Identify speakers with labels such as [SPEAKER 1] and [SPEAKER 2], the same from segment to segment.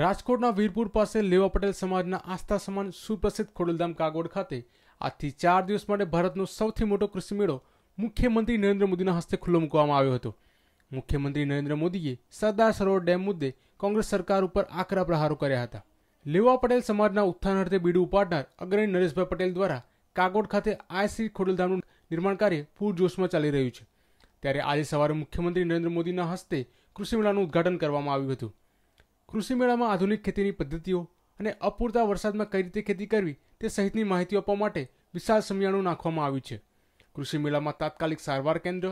[SPEAKER 1] રાજકોટના વીરપુર પાસે લેવા પટેલ સમાજના આસ્થા સમાન સુપ્રસિદ્ધ ખોડલધામ કાગોડ ખાતે આજથી ચાર દિવસ માટે ભારતનો સૌથી મોટો કૃષિ મેળો મુખ્યમંત્રી નરેન્દ્ર મોદીના હસ્તે ખુલ્લો મૂકવામાં આવ્યો હતો મુખ્યમંત્રી નરેન્દ્ર મોદીએ સરદાર સરોવર ડેમ મુદ્દે કોંગ્રેસ સરકાર ઉપર આકરા પ્રહારો કર્યા હતા લેવા પટેલ સમાજના ઉત્થાન અર્થે બીડું ઉપાડનાર અગ્રણી નરેશભાઈ પટેલ દ્વારા કાગોડ ખાતે આયસી ખોડલધામનું નિર્માણ કાર્ય પૂરજોશમાં ચાલી રહ્યું છે ત્યારે આજે સવારે મુખ્યમંત્રી નરેન્દ્ર મોદીના હસ્તે કૃષિ મેળાનું ઉદ્ઘાટન કરવામાં આવ્યું હતું કૃષિ મેળામાં આધુનિક ખેતીની પદ્ધતિઓ અને અપૂરતા વરસાદમાં કઈ રીતે ખેતી કરવી તે સહિતની માહિતી આપવા માટે વિશાળ સમિયાણું નાખવામાં આવ્યું છે કૃષિ મેળામાં તાત્કાલિક સારવાર કેન્દ્ર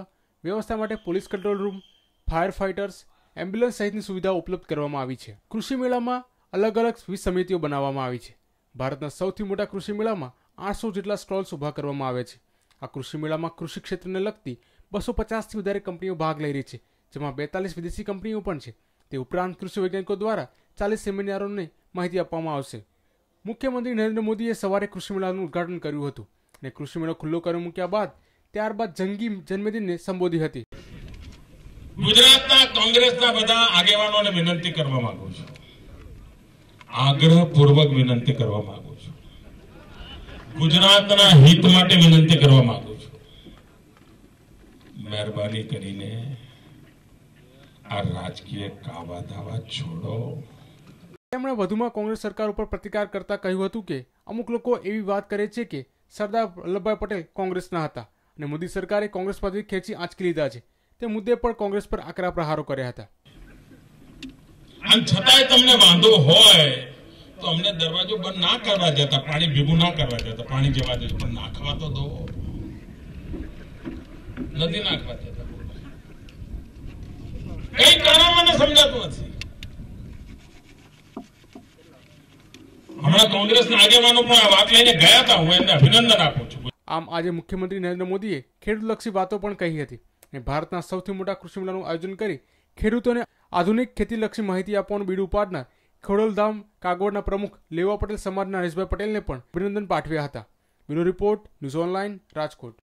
[SPEAKER 1] વ્યવસ્થા માટે police control room fire fighters ambulance સહિતની સુવિધા ઉપલબ્ધ કરવામાં આવી છે કૃષિ મેળામાં અલગ અલગ વીસ સમિતિઓ બનાવવામાં આવી છે ભારતના સૌથી મોટા કૃષિ મેળામાં આઠસો જેટલા સ્ટોલ્સ ઊભા કરવામાં આવે છે આ કૃષિ મેળામાં કૃષિ ક્ષેત્રને લગતી બસો પચાસથી વધારે કંપનીઓ ભાગ લઈ રહી છે જેમાં બેતાલીસ વિદેશી કંપનીઓ પણ છે તે ઉપરાંત કૃષિ વૈજ્ઞાનિકો દ્વારા ચાલીસ સેમિનારોને માહિતી આપવામાં આવશે મુખ્યમંત્રી નરેન્દ્ર મોદીએ સવારે કૃષિ મેળાનું ઉદઘાટન કર્યું હતું અને કૃષિ મેળો ખુલ્લો કરી મૂક્યા બાદ ત્યારબાદ જંગી જન્મદિનને સંબોધી હતી
[SPEAKER 2] ગુજરાતના કોંગ્રેસના બધા આગેવાનોને વિનંતી કરવા માંગુ છું આગ્રહપૂર્વક વિનંતી કરવા માંગુ છું ગુજરાતના હિત માટે વિનંતી કરવા માંગુ છું મહેરબાની કરીને
[SPEAKER 1] તેમણે વધુમાં કોંગ્રેસ સરકાર ઉપર પ્રતિકાર કરતા કહ્યું હતું કે અમુક લોકો એવી વાત કરે છે કે સરદાર વલ્લભભાઈ પટેલ કોંગ્રેસના હતા અને મોદી સરકારે કોંગ્રેસ પરથી ખેંચી આંચકી લીધા છે તે મુદ્દે પણ કોંગ્રેસ પર આકરા પ્રહારો કર્યા હતા
[SPEAKER 2] છતાંય તમને વાંધો હોય તો અમને દરવાજો બંધ ના કરવા દેતા પાણી ભેગું ના કરવા દેતા પાણી જવા દેતા પણ નાખવા તો દો નથી નાખવા દેતા આમ આજે મુખ્યમંત્રી
[SPEAKER 1] નરેન્દ્ર મોદીએ ખેડૂતલક્ષી વાતો પણ કહી હતી અને ભારતના સૌથી મોટા કૃષિ મેળાનું આયોજન કરી ખેડૂતોને આધુનિક ખેતીલક્ષી માહિતી આપવાનું બીડું પાડનાર ખોડલધામ કાગોડના પ્રમુખ લેવા પટેલ સમાજના હરેશભાઈ પટેલને પણ અભિનંદન પાઠવ્યા હતા bureau report news online Rajkot